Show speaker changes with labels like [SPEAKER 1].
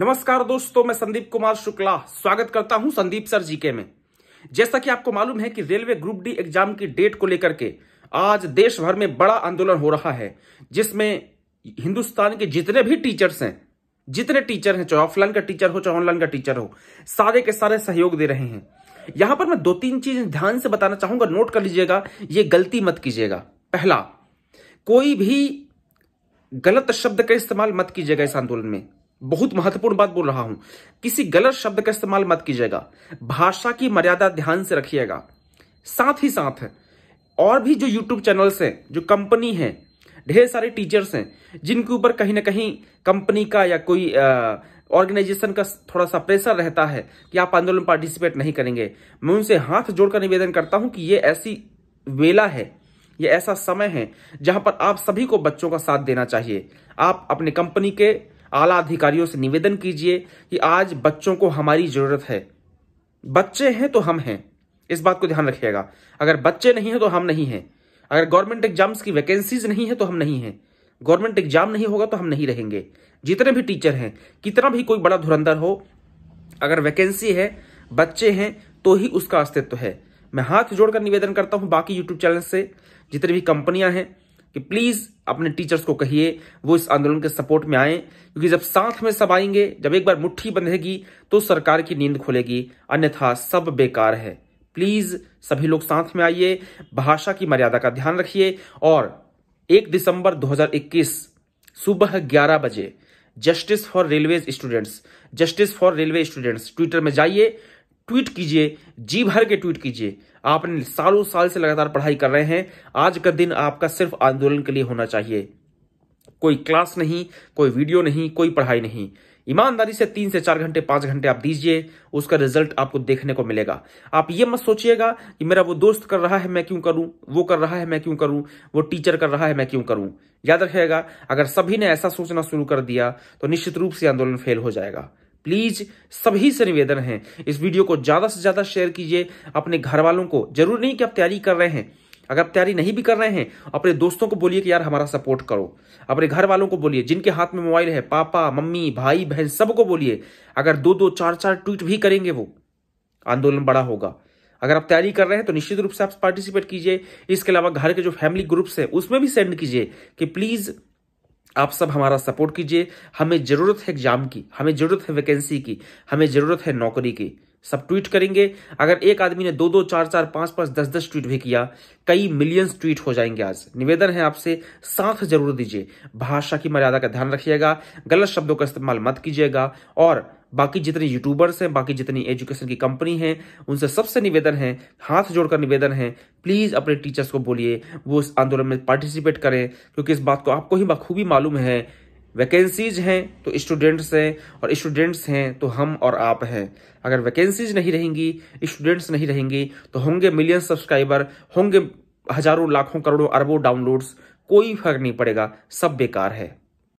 [SPEAKER 1] नमस्कार दोस्तों मैं संदीप कुमार शुक्ला स्वागत करता हूं संदीप सर जीके में जैसा कि आपको मालूम है कि रेलवे ग्रुप डी एग्जाम की डेट को लेकर के आज देश भर में बड़ा आंदोलन हो रहा है जिसमें हिंदुस्तान के जितने भी टीचर्स हैं जितने टीचर हैं चाहे ऑफलाइन का टीचर हो चाहे ऑनलाइन का टीचर हो सारे के सारे सहयोग दे रहे हैं यहां पर मैं दो तीन चीज ध्यान से बताना चाहूंगा नोट कर लीजिएगा ये गलती मत कीजिएगा पहला कोई भी गलत शब्द का इस्तेमाल मत कीजिएगा इस आंदोलन में बहुत महत्वपूर्ण बात बोल रहा हूं किसी गलत शब्द का इस्तेमाल मत कीजिएगा भाषा की मर्यादा ध्यान से रखिएगा साथ ही साथ और भी जो यूट्यूब चैनल्स हैं जो कंपनी है ढेर सारे टीचर्स हैं जिनके ऊपर कहीं ना कहीं कंपनी का या कोई ऑर्गेनाइजेशन का थोड़ा सा प्रेशर रहता है कि आप आंदोलन पार्टिसिपेट नहीं करेंगे मैं उनसे हाथ जोड़कर निवेदन करता हूं कि ये ऐसी वेला है ये ऐसा समय है जहां पर आप सभी को बच्चों का साथ देना चाहिए आप अपने कंपनी के आला अधिकारियों से निवेदन कीजिए कि आज बच्चों को हमारी जरूरत है बच्चे हैं तो हम हैं इस बात को ध्यान रखिएगा अगर बच्चे नहीं हैं तो हम नहीं हैं अगर गवर्नमेंट एग्जाम्स की वैकेंसीज नहीं है तो हम नहीं हैं गवर्नमेंट एग्जाम नहीं होगा तो हम नहीं रहेंगे जितने भी टीचर हैं कितना भी कोई बड़ा धुरंधर हो अगर वैकेंसी है बच्चे हैं तो ही उसका अस्तित्व है मैं हाथ जोड़कर निवेदन करता हूं बाकी यूट्यूब चैनल से जितनी भी कंपनियां हैं कि प्लीज़ अपने टीचर्स को कहिए वो इस आंदोलन के सपोर्ट में आए क्योंकि जब साथ में सब आएंगे जब एक बार मुट्ठी बंधेगी तो सरकार की नींद खुलेगी अन्यथा सब बेकार है प्लीज सभी लोग साथ में आइए भाषा की मर्यादा का ध्यान रखिए और 1 दिसंबर 2021 सुबह 11 बजे justice for railway students justice for railway students Twitter में जाइए ट्वीट कीजिए जी भर के ट्वीट कीजिए आपने सालों साल से लगातार पढ़ाई कर रहे हैं आज का दिन आपका सिर्फ आंदोलन के लिए होना चाहिए कोई क्लास नहीं कोई वीडियो नहीं कोई पढ़ाई नहीं ईमानदारी से तीन से चार घंटे पांच घंटे आप दीजिए उसका रिजल्ट आपको देखने को मिलेगा आप ये मत सोचिएगा कि मेरा वो दोस्त कर रहा है मैं क्यों करूं वो कर रहा है मैं क्यों करूं वो टीचर कर रहा है मैं क्यों करूं याद रखिएगा अगर सभी ने ऐसा सोचना शुरू कर दिया तो निश्चित रूप से आंदोलन फेल हो जाएगा प्लीज सभी से निवेदन है इस वीडियो को ज्यादा से ज्यादा शेयर कीजिए अपने घर वालों को जरूर नहीं कि आप तैयारी कर रहे हैं अगर आप तैयारी नहीं भी कर रहे हैं अपने दोस्तों को बोलिए कि यार हमारा सपोर्ट करो अपने घर वालों को बोलिए जिनके हाथ में मोबाइल है पापा मम्मी भाई बहन सबको बोलिए अगर दो दो चार चार ट्वीट भी करेंगे वो आंदोलन बड़ा होगा अगर आप तैयारी कर रहे हैं तो निश्चित रूप से आप पार्टिसिपेट कीजिए इसके अलावा घर के जो फैमिली ग्रुप्स है उसमें भी सेंड कीजिए कि प्लीज आप सब हमारा सपोर्ट कीजिए हमें ज़रूरत है एग्जाम की हमें ज़रूरत है वैकेंसी की हमें ज़रूरत है नौकरी की सब ट्वीट करेंगे अगर एक आदमी ने दो दो चार चार पांच पांच दस दस ट्वीट भी किया कई मिलियंस ट्वीट हो जाएंगे आज निवेदन है आपसे साथ जरूर दीजिए भाषा की मर्यादा का ध्यान रखिएगा गलत शब्दों का इस्तेमाल मत कीजिएगा और बाकी जितने यूट्यूबर्स हैं बाकी जितनी एजुकेशन की कंपनी हैं उनसे सबसे निवेदन है हाथ जोड़कर निवेदन है प्लीज़ अपने टीचर्स को बोलिए वो इस आंदोलन में पार्टिसिपेट करें क्योंकि इस बात को आपको ही बखूबी मालूम है वैकेंसीज हैं तो स्टूडेंट्स हैं और स्टूडेंट्स हैं तो हम और आप हैं अगर वैकेंसीज नहीं रहेंगी स्टूडेंट्स नहीं रहेंगी तो होंगे मिलियन सब्सक्राइबर होंगे हजारों लाखों करोड़ों अरबों डाउनलोड्स कोई फर्क नहीं पड़ेगा सब बेकार है